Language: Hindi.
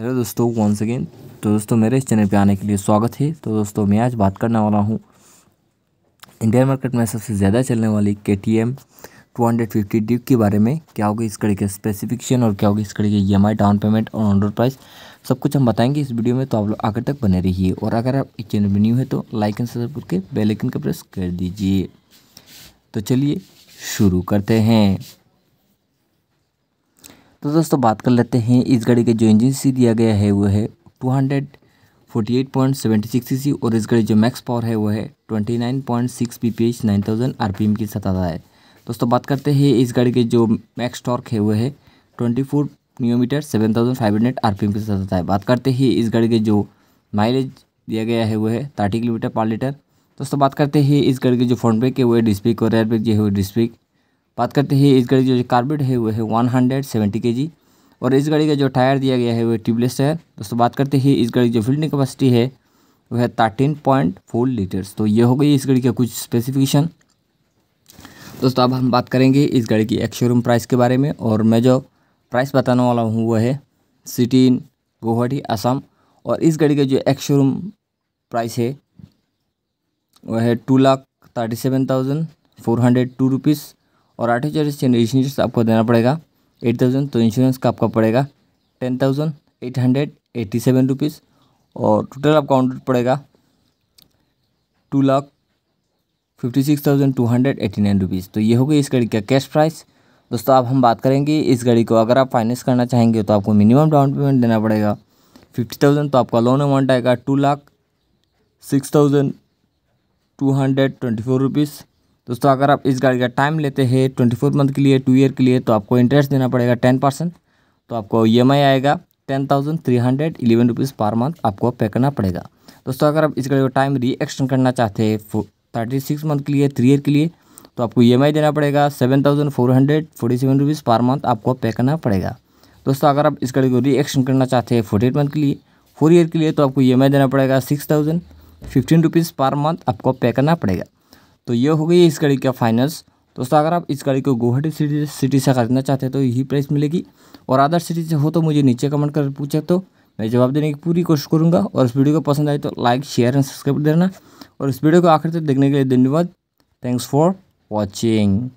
हेलो दोस्तों वंस अगेन तो दोस्तों मेरे इस चैनल पे आने के लिए स्वागत है तो दोस्तों मैं आज बात करने वाला हूँ इंडियन मार्केट में सबसे ज़्यादा चलने वाली के T M two hundred fifty Duke के बारे में क्या होगी इस कड़ी के स्पेसिफिकेशन और क्या होगी इस कड़ी के E M I down payment और ऑनडोर प्राइस सब कुछ हम बताएंगे इस वीडियो में तो आप लोग आगे तक बने रहिए और अगर आप इस चैनल में न्यू है तो लाइक एंड सब्सक्राइब करके बेलाइकन का प्रेस कर दीजिए तो चलिए शुरू करते हैं तो दोस्तों बात कर लेते हैं इस गाड़ी का जो इंजन सी दिया गया है वो है two hundred forty eight point seventy six C और इस गाड़ी जो मैक्स पावर है वो है twenty nine point six P P H nine thousand R P M की सताता है दोस्तों बात करते हैं इस गाड़ी के जो मैक्स टॉर्क है वो है twenty four newton metre seven thousand five hundred R P M की सताता है बात करते ही इस गाड़ी के जो माइलेज दिया गया है वो है थर्टी किलोमीटर पर लीटर दोस्तों बात करते हैं इस गाड़ी के जो फ्रंट ब्रेक है वो है और रेयर ब्रेक जो है वो डिस्प्ले बात करते हैं इस गाड़ी जो कार्बेट है वो है वन हंड्रेड सेवेंटी के जी और इस गाड़ी का जो टायर दिया गया है वो ट्यूबलेस टायर दोस्तों बात करते हैं इस गाड़ी की जो फील्डिंग कैपेसिटी है वह है थर्टीन पॉइंट फोर लीटर्स तो ये हो गई इस गाड़ी का कुछ स्पेसिफिकेशन दोस्तों अब हम बात करेंगे इस गाड़ी की एक शोरूम प्राइस के बारे में और मैं जो प्राइस बताने वाला हूँ वह है सिटी इन गुवाहाटी असम और इस गाड़ी का जो एक शोरूम प्राइस है वह है two lakh thirty seven thousand four hundred two rupees और आठ हज़ार इंश्योरेंस आपको देना पड़ेगा एट थाउजेंड तो इंश्योरेंस का आपका पड़ेगा ten thousand eight hundred eighty seven rupees और टोटल आपका अमाउंट पड़ेगा two lakh fifty six thousand two hundred eighty nine rupees तो ये हो गई इस गाड़ी का कैश प्राइस दोस्तों अब हम बात करेंगे इस गाड़ी को अगर आप फाइनेंस करना चाहेंगे तो आपको मिनिमम डाउन पेमेंट देना पड़ेगा फिफ्टी थाउजेंड तो आपका लोन अमाउंट आएगा two lakh six thousand two hundred twenty four rupees दोस्तों अगर आप इस गाड़ी का टाइम लेते हैं ट्वेंटी फोर मंथ के लिए टू ईयर के लिए तो आपको इंटरेस्ट देना पड़ेगा टेन परसेंट तो आपको ई आएगा ten thousand three hundred eleven rupees per month आपको पे करना पड़ेगा दोस्तों अगर आप इस गाड़ी का टाइम री एक्सटेंड करना चाहते हैं थर्टी सिक्स मंथ के लिए थ्री ईयर के लिए तो आपको ई देना पड़ेगा seven thousand four hundred forty seven rupees per month आपको पे करना पड़ेगा दोस्तों अगर आप इस गाड़ी को री एक्सटेंड करना चाहते हैं फोर्टी एट मंथ के लिए फोर ईयर के लिए तो आपको ई देना पड़ेगा six thousand fifteen rupees per month आपको पे करना पड़ेगा तो ये हो गई इस गाड़ी का फाइनेंस दोस्तों अगर आप इस गाड़ी को गुवाहाटी सिटी सिटी से खरीदना चाहते हैं तो यही प्राइस मिलेगी और अदर सिटी से हो तो मुझे नीचे कमेंट कर पूछे तो मैं जवाब देने की पूरी कोशिश करूँगा और इस वीडियो को पसंद आए तो लाइक शेयर एंड सब्सक्राइब देना और इस वीडियो को आखिर तक देखने के लिए धन्यवाद थैंक्स फॉर वॉचिंग